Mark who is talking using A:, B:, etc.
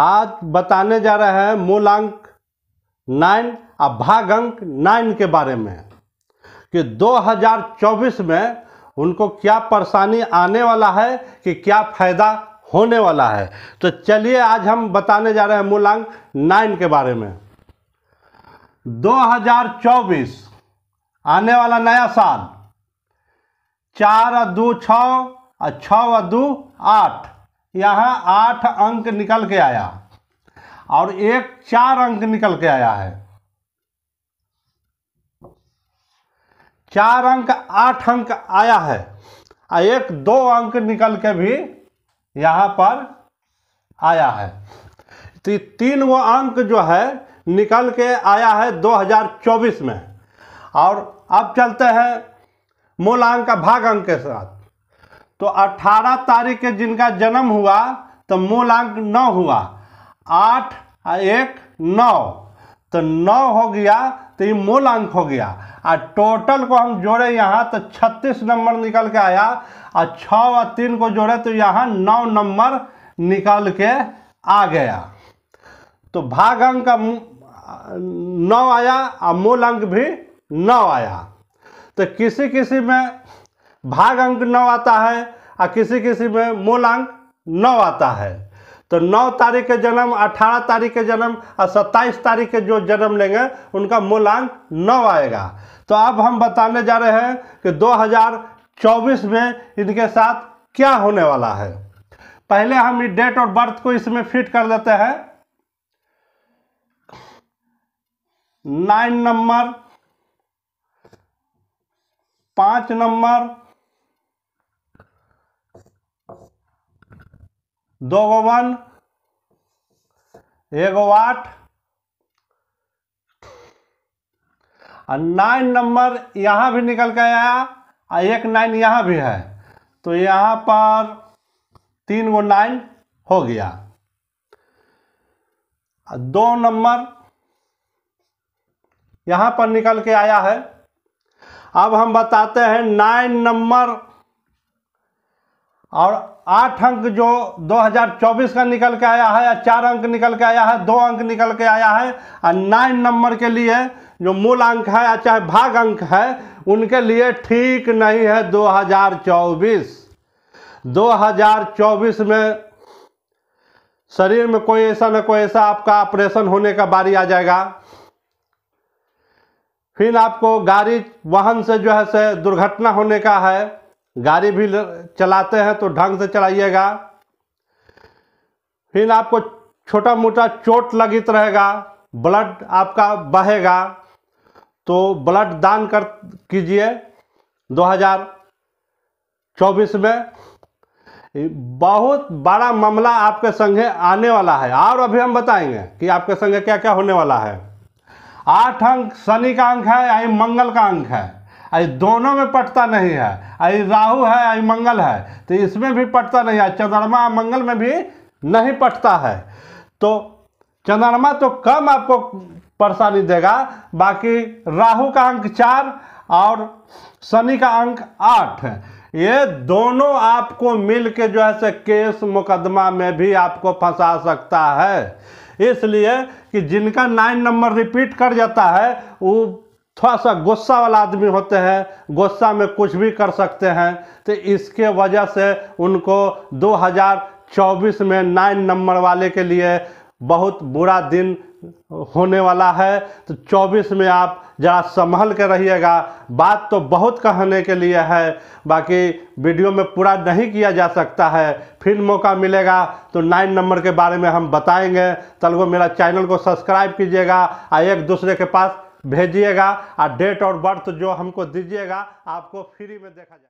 A: आज बताने जा रहे हैं मूलांक नाइन और अंक नाइन के बारे में कि 2024 में उनको क्या परेशानी आने वाला है कि क्या फायदा होने वाला है तो चलिए आज हम बताने जा रहे हैं मूलांक नाइन के बारे में 2024 आने वाला नया साल चार और दो छः और छ और दो आठ यहाँ आठ अंक निकल के आया और एक चार अंक निकल के आया है चार अंक आठ अंक आया है और एक दो अंक निकल के भी यहाँ पर आया है तो तीन वो अंक जो है निकल के आया है 2024 में और अब चलते हैं मूल अंक का भाग अंक के साथ तो 18 तारीख के जिनका जन्म हुआ तो मूलांक नौ हुआ आठ एक नौ तो नौ हो गया तो ये मूल अंक हो गया और टोटल को हम जोड़े यहाँ तो छत्तीस नंबर निकल के आया और छः और तीन को जोड़े तो यहाँ नौ नंबर निकल के आ गया तो भाग अंक का नौ आया और मूल अंक भी नौ आया तो किसी किसी में भाग अंक नौ आता है और किसी किसी में मूल अंक नौ आता है तो 9 तारीख के जन्म 18 तारीख के जन्म और 27 तारीख के जो जन्म लेंगे उनका मूलांक 9 आएगा तो अब हम बताने जा रहे हैं कि 2024 में इनके साथ क्या होने वाला है पहले हम डेट और बर्थ को इसमें फिट कर देते हैं नाइन नंबर पांच नंबर दो गो वन गो आठ और नाइन नंबर यहां भी निकल के आया और एक नाइन यहां भी है तो यहां पर तीन गो नाइन हो गया दो नंबर यहां पर निकल के आया है अब हम बताते हैं नाइन नंबर और आठ अंक जो 2024 का निकल के आया है या चार अंक निकल के आया है दो अंक निकल के आया है और नाइन नंबर के लिए जो मूल अंक है या चाहे भाग अंक है उनके लिए ठीक नहीं है 2024 2024 में शरीर में कोई ऐसा ना कोई ऐसा आपका ऑपरेशन होने का बारी आ जाएगा फिर आपको गाड़ी वाहन से जो है से दुर्घटना होने का है गाड़ी भी चलाते हैं तो ढंग से चलाइएगा फिर आपको छोटा मोटा चोट लगित रहेगा ब्लड आपका बहेगा तो ब्लड दान कर कीजिए 2024 में बहुत बड़ा मामला आपके संगे आने वाला है और अभी हम बताएंगे कि आपके संगे क्या क्या होने वाला है आठ अंक शनि का अंक है या मंगल का अंक है आई दोनों में पटता नहीं है आई राहु है आई मंगल है तो इसमें भी पटता नहीं है चंद्रमा मंगल में भी नहीं पटता है तो चंद्रमा तो कम आपको परेशानी देगा बाकी राहु का अंक चार और शनि का अंक आठ ये दोनों आपको मिल के जो है से केस मुकदमा में भी आपको फंसा सकता है इसलिए कि जिनका नाइन नंबर रिपीट कर जाता है वो थोड़ा सा गुस्सा वाला आदमी होते हैं गुस्सा में कुछ भी कर सकते हैं तो इसके वजह से उनको 2024 में नाइन नंबर वाले के लिए बहुत बुरा दिन होने वाला है तो 24 में आप ज़रा संभल के रहिएगा बात तो बहुत कहने के लिए है बाकी वीडियो में पूरा नहीं किया जा सकता है फिर मौका मिलेगा तो नाइन नंबर के बारे में हम बताएंगे तलगो मेरा चैनल को सब्सक्राइब कीजिएगा और एक दूसरे के पास भेजिएगा और डेट और बर्थ जो हमको दीजिएगा आपको फ्री में देखा जाएगा